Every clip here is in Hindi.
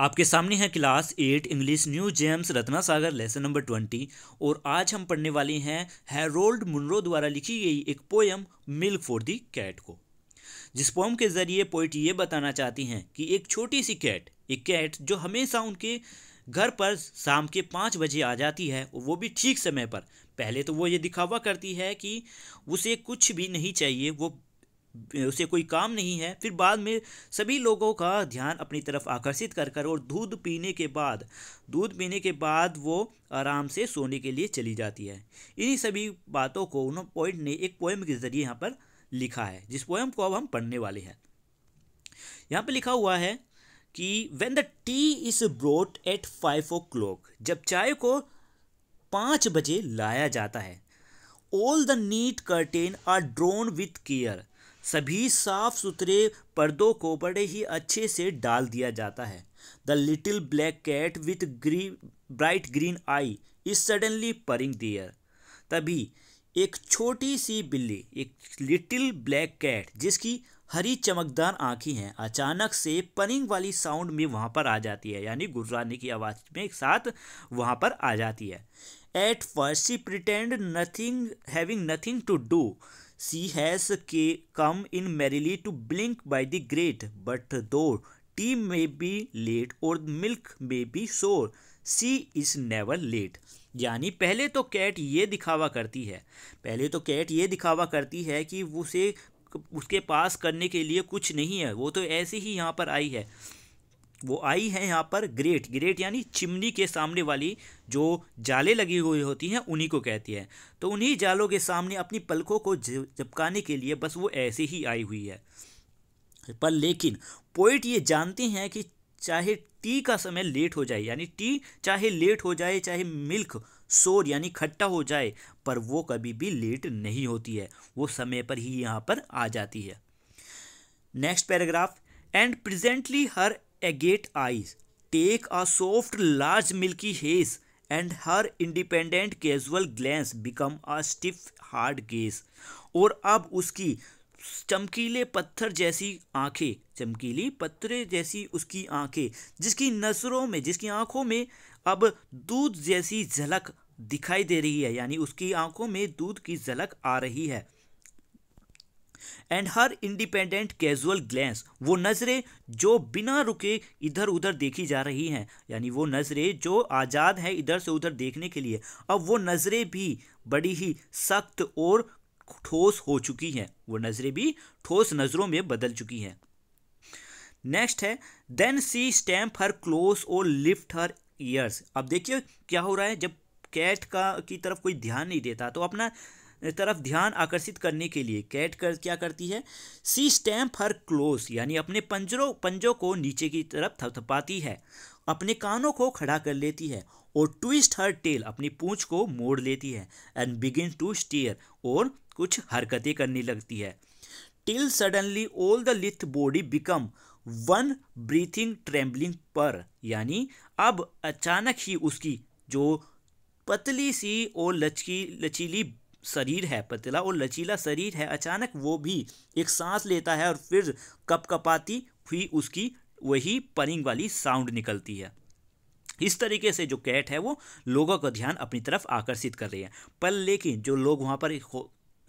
आपके सामने है class eight English New Gems Ratna Sagar lesson number twenty और आज हम पढ़ने वाले हैं हेरोल्ड मुनरो द्वारा लिखी गई एक poem Milk for the Cat को जिस पोयम के ज़रिए पोइट ये बताना चाहती हैं कि एक छोटी सी कैट एक कैट जो हमेशा उनके घर पर शाम के पाँच बजे आ जाती है वो भी ठीक समय पर पहले तो वो ये दिखावा करती है कि उसे कुछ भी नहीं चाहिए वो उसे कोई काम नहीं है फिर बाद में सभी लोगों का ध्यान अपनी तरफ आकर्षित कर कर और दूध पीने के बाद दूध पीने के बाद वो आराम से सोने के लिए चली जाती है इन्हीं सभी बातों को उन पॉइंट ने एक पोएम के ज़रिए यहाँ पर लिखा है जिस पोएम को अब हम पढ़ने वाले हैं यहाँ पर लिखा हुआ है कि when the tea is brought at five o'clock जब चाय को पाँच बजे लाया जाता है all the neat curtain are drawn with care सभी साफ सुथरे पर्दों को बड़े ही अच्छे से डाल दिया जाता है the little black cat with green bright green eye is suddenly purring there तभी एक छोटी सी बिल्ली एक लिटिल ब्लैक कैट जिसकी हरी चमकदार आंखें हैं अचानक से पनिंग वाली साउंड में वहाँ पर आ जाती है यानी गुर्राने की आवाज़ में एक साथ वहाँ पर आ जाती है at first she pretend nothing having nothing to do she has के come in merely to blink by the grate but though tea may be late or milk may be sour she is never late यानी पहले तो कैट ये दिखावा करती है पहले तो कैट ये दिखावा करती है कि उसे उसके पास करने के लिए कुछ नहीं है वो तो ऐसे ही यहाँ पर आई है वो आई है यहाँ पर ग्रेट ग्रेट यानी चिमनी के सामने वाली जो जाले लगी हुई होती हैं उन्हीं को कहती है तो उन्हीं जालों के सामने अपनी पलकों को झपकाने के लिए बस वो ऐसे ही आई हुई है पर लेकिन पोइट ये जानते हैं कि चाहे टी का समय लेट हो जाए यानी टी चाहे लेट हो जाए चाहे मिल्क शोर यानी खट्टा हो जाए पर वो कभी भी लेट नहीं होती है वो समय पर ही यहाँ पर आ जाती है next paragraph and presently her agate eyes take a soft large milky haze and her independent casual glance become a stiff hard gaze और अब उसकी चमकीले पत्थर जैसी आंखें चमकीली पत्थर जैसी उसकी आंखें जिसकी नज़रों में जिसकी आंखों में अब दूध जैसी झलक दिखाई दे रही है यानी उसकी आंखों में दूध की झलक आ रही है and her independent casual glance वो नज़रें जो बिना रुके इधर उधर देखी जा रही हैं यानी वो नज़रें जो आज़ाद हैं इधर से उधर देखने के लिए अब वो नज़रें भी बड़ी ही सख्त और ठोस हो चुकी हैं वो नज़रें भी ठोस नज़रों में बदल चुकी हैं नेक्स्ट है then she stamp her claws or lift her ears अब देखिए क्या हो रहा है जब कैट का की तरफ कोई ध्यान नहीं देता तो अपना तरफ ध्यान आकर्षित करने के लिए कैट कर क्या करती है सी स्टैम्प हर क्लोज यानी अपने पंजरों पंजों को नीचे की तरफ थपथपाती है अपने कानों को खड़ा कर लेती है और ट्विस्ट हर टेल अपनी पूंछ को मोड़ लेती है एंड बिगिन टू स्टीयर और कुछ हरकतें करने लगती है till suddenly all the lithe body become one breathing trembling purr यानी अब अचानक ही उसकी जो पतली सी और लचकी लचीली शरीर है पतला और लचीला शरीर है अचानक वो भी एक सांस लेता है और फिर कप कपाती हुई उसकी वही परिंग वाली साउंड निकलती है इस तरीके से जो कैट है वो लोगों का ध्यान अपनी तरफ आकर्षित कर रही है पर लेकिन जो लोग वहाँ पर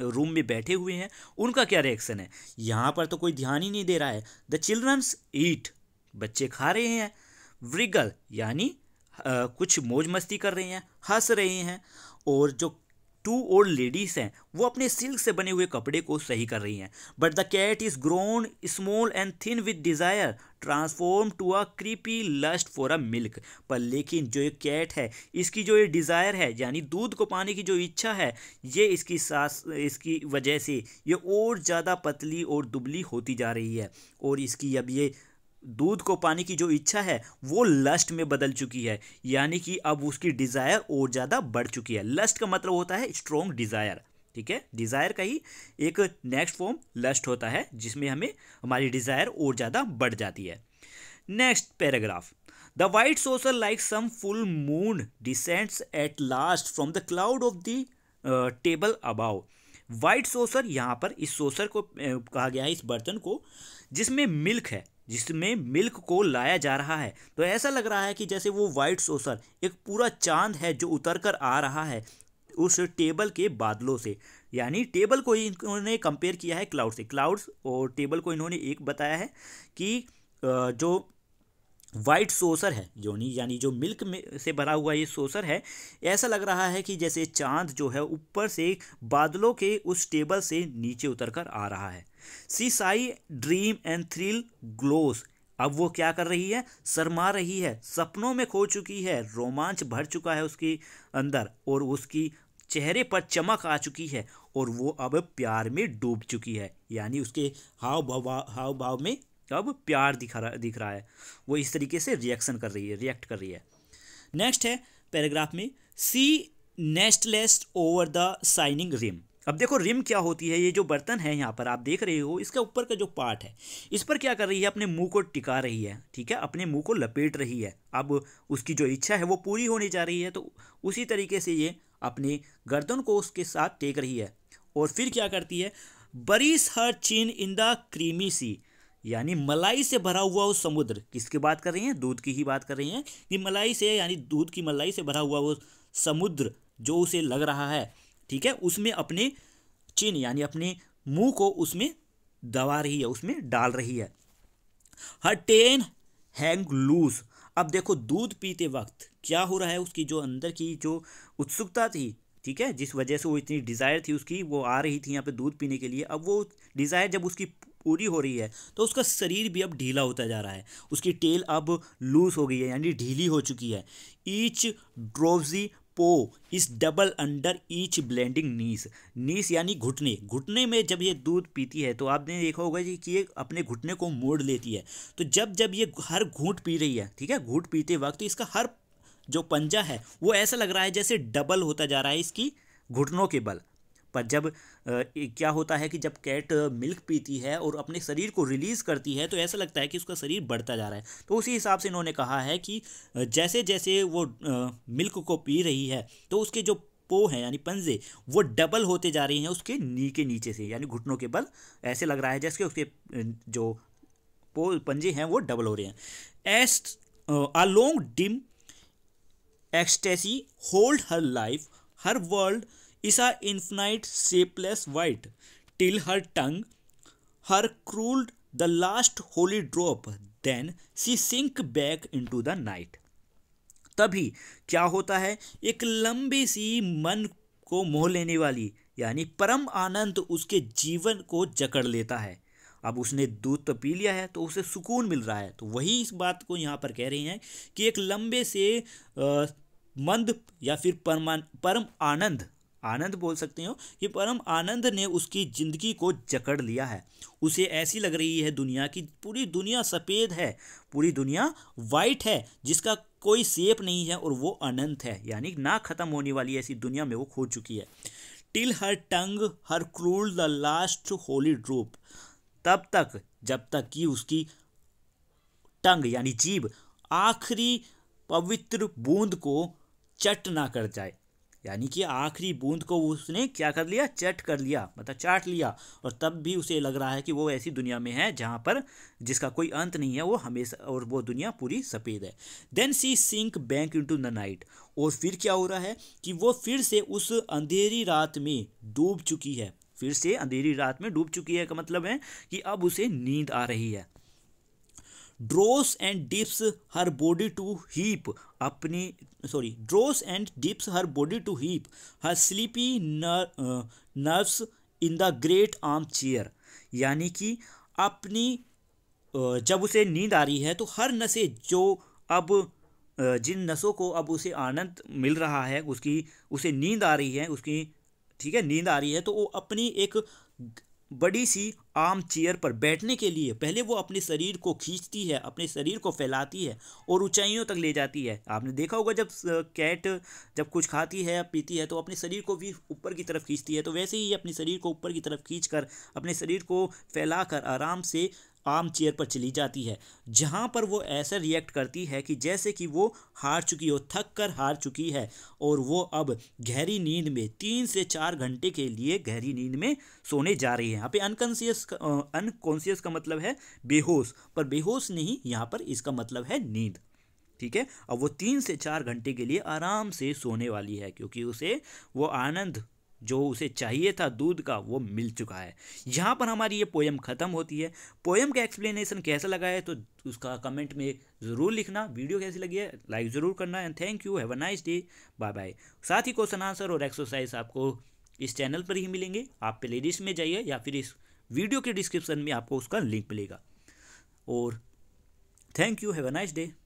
रूम में बैठे हुए हैं उनका क्या रिएक्शन है यहाँ पर तो कोई ध्यान ही नहीं दे रहा है द चिल्ड्रंस ईट बच्चे खा रहे हैं व्रिगल यानी कुछ मौज मस्ती कर रहे हैं हंस रहे हैं और जो टू ओल्ड लेडीज़ हैं वो अपने सिल्क से बने हुए कपड़े को सही कर रही हैं but the cat is grown small and thin with desire transform to a creepy lust for a milk पर लेकिन जो ये कैट है इसकी जो ये डिज़ायर है यानी दूध को पाने की जो इच्छा है ये इसकी सास इसकी वजह से ये और ज़्यादा पतली और दुबली होती जा रही है और इसकी अब ये दूध को पाने की जो इच्छा है वो लस्ट में बदल चुकी है यानी कि अब उसकी डिज़ायर और ज़्यादा बढ़ चुकी है लस्ट का मतलब होता है स्ट्रॉन्ग डिज़ायर ठीक है डिज़ायर का ही एक नेक्स्ट फॉर्म लस्ट होता है जिसमें हमें हमारी डिज़ायर और ज़्यादा बढ़ जाती है next paragraph the white saucer like some full moon descends at last from the cloud of the table above white saucer यहाँ पर इस सोसर को uh, कहा गया है इस बर्तन को जिसमें मिल्क है जिसमें मिल्क को लाया जा रहा है तो ऐसा लग रहा है कि जैसे वो वाइट सोसर एक पूरा चांद है जो उतर कर आ रहा है उस टेबल के बादलों से यानी टेबल को ही इन्होंने कंपेयर किया है क्लाउड से क्लाउड्स और टेबल को इन्होंने एक बताया है कि जो वाइट सोसर है नहीं यानी जो मिल्क में से भरा हुआ ये सोसर है ऐसा लग रहा है कि जैसे चांद जो है ऊपर से बादलों के उस टेबल से नीचे उतर कर आ रहा है she sighs dream and thrill glows अब वो क्या कर रही है शर्मा रही है सपनों में खो चुकी है रोमांच भर चुका है उसके अंदर और उसकी चेहरे पर चमक आ चुकी है और वो अब प्यार में डूब चुकी है यानी उसके हाव भाव हाव भाव में अब प्यार दिखा रहा दिख रहा है वो इस तरीके से रिएक्शन कर रही है रिएक्ट कर रही है नेक्स्ट है पैराग्राफ में she nestles over the shining rim अब देखो रिम क्या होती है ये जो बर्तन है यहाँ पर आप देख रहे हो इसका ऊपर का जो पार्ट है इस पर क्या कर रही है अपने मुंह को टिका रही है ठीक है अपने मुंह को लपेट रही है अब उसकी जो इच्छा है वो पूरी होने जा रही है तो उसी तरीके से ये अपने गर्दन को उसके साथ टेक रही है और फिर क्या करती है बरीस हर चीन इन द क्रीमी सी यानी मलाई से भरा हुआ वो समुद्र किसकी बात कर रही हैं दूध की ही बात कर रही हैं कि मलाई से यानी दूध की मलाई से भरा हुआ वो समुद्र जो उसे लग रहा है ठीक है उसमें अपने चिन्ह यानी अपने मुंह को उसमें दबा रही है उसमें डाल रही है हर टेन हैंग लूज अब देखो दूध पीते वक्त क्या हो रहा है उसकी जो अंदर की जो उत्सुकता थी ठीक है जिस वजह से वो इतनी डिज़ायर थी उसकी वो आ रही थी यहाँ पे दूध पीने के लिए अब वो डिज़ायर जब उसकी पूरी हो रही है तो उसका शरीर भी अब ढीला होता जा रहा है उसकी टेल अब लूज हो गई है यानी ढीली हो चुकी है each drowsy paw is double under each blending knees knees यानी घुटने घुटने में जब ये दूध पीती है तो आपने देखा होगा जी कि ये अपने घुटने को मोड़ लेती है तो जब जब ये हर घूट पी रही है ठीक है घूट पीते वक्त तो इसका हर जो पंजा है वो ऐसा लग रहा है जैसे डबल होता जा रहा है इसकी घुटनों के बल पर जब क्या होता है कि जब कैट मिल्क पीती है और अपने शरीर को रिलीज़ करती है तो ऐसा लगता है कि उसका शरीर बढ़ता जा रहा है तो उसी हिसाब से इन्होंने कहा है कि जैसे जैसे वो मिल्क को पी रही है तो उसके जो पो हैं यानी पंजे वो डबल होते जा रहे हैं उसके नी के नीचे से यानी घुटनों के बल ऐसे लग रहा है जैसे उसके जो पो पंजे हैं वो डबल हो रहे हैं एस्ट a long dim ecstasy hold her life her world a infinite infinite white till her tongue her her the last holy drop then she sink back into the night तभी क्या होता है एक लंबी सी मन को मोह लेने वाली यानी परम आनंद उसके जीवन को जकड़ लेता है अब उसने दूध तो पी लिया है तो उसे सुकून मिल रहा है तो वही इस बात को यहाँ पर कह रहे हैं कि एक लंबे से आ, मंद या फिर परमान परम आनंद आनंद बोल सकते हो कि परम आनंद ने उसकी ज़िंदगी को जकड़ लिया है उसे ऐसी लग रही है दुनिया की पूरी दुनिया सफ़ेद है पूरी दुनिया वाइट है जिसका कोई सेप नहीं है और वो अनंत है यानी ना ख़त्म होने वाली ऐसी दुनिया में वो खो चुकी है till her tongue her curl the last holy drop तब तक जब तक कि उसकी टंग यानी जीभ आखिरी पवित्र बूंद को चट ना कर जाए यानी कि आखिरी बूंद को उसने क्या कर लिया चट कर लिया मतलब चाट लिया और तब भी उसे लग रहा है कि वो ऐसी दुनिया में है जहाँ पर जिसका कोई अंत नहीं है वो हमेशा और वो दुनिया पूरी सफ़ेद है then she sink back into the night और फिर क्या हो रहा है कि वो फिर से उस अंधेरी रात में डूब चुकी है फिर से अंधेरी रात में डूब चुकी है का मतलब है कि अब उसे नींद आ रही है drowse and dips her body to heap अपनी sorry drowse and dips her body to heap her sleepy nerves in the great armchair यानी कि अपनी uh, जब उसे नींद आ रही है तो हर नशे जो अब uh, जिन नसों को अब उसे आनंद मिल रहा है उसकी उसे नींद आ रही है उसकी ठीक है नींद आ रही है तो वो अपनी एक बड़ी सी आम चेयर पर बैठने के लिए पहले वो अपने शरीर को खींचती है अपने शरीर को फैलाती है और ऊंचाइयों तक ले जाती है आपने देखा होगा जब कैट जब कुछ खाती है पीती है तो अपने शरीर को भी ऊपर की तरफ खींचती है तो वैसे ही अपने शरीर को ऊपर की तरफ खींच कर अपने शरीर को फैला कर आराम से आर्म चेयर पर चली जाती है जहाँ पर वो ऐसा रिएक्ट करती है कि जैसे कि वो हार चुकी हो थक कर हार चुकी है और वो अब गहरी नींद में तीन से चार घंटे के लिए गहरी नींद में सोने जा रही है यहाँ पे अनकॉन्सियस अनकॉन्सियस का मतलब है बेहोश पर बेहोश नहीं यहाँ पर इसका मतलब है नींद ठीक है अब वो तीन से चार घंटे के लिए आराम से सोने वाली है क्योंकि उसे वो आनंद जो उसे चाहिए था दूध का वो मिल चुका है यहाँ पर हमारी ये पोएम ख़त्म होती है पोएम का एक्सप्लेनेशन कैसा लगा है तो उसका कमेंट में ज़रूर लिखना वीडियो कैसी लगी है लाइक ज़रूर करना and thank you have a nice day bye bye साथ ही क्वेश्चन आंसर और एक्सरसाइज आपको इस चैनल पर ही मिलेंगे आप लिस्ट में जाइए या फिर इस वीडियो के डिस्क्रिप्शन में आपको उसका लिंक मिलेगा और thank you have a nice day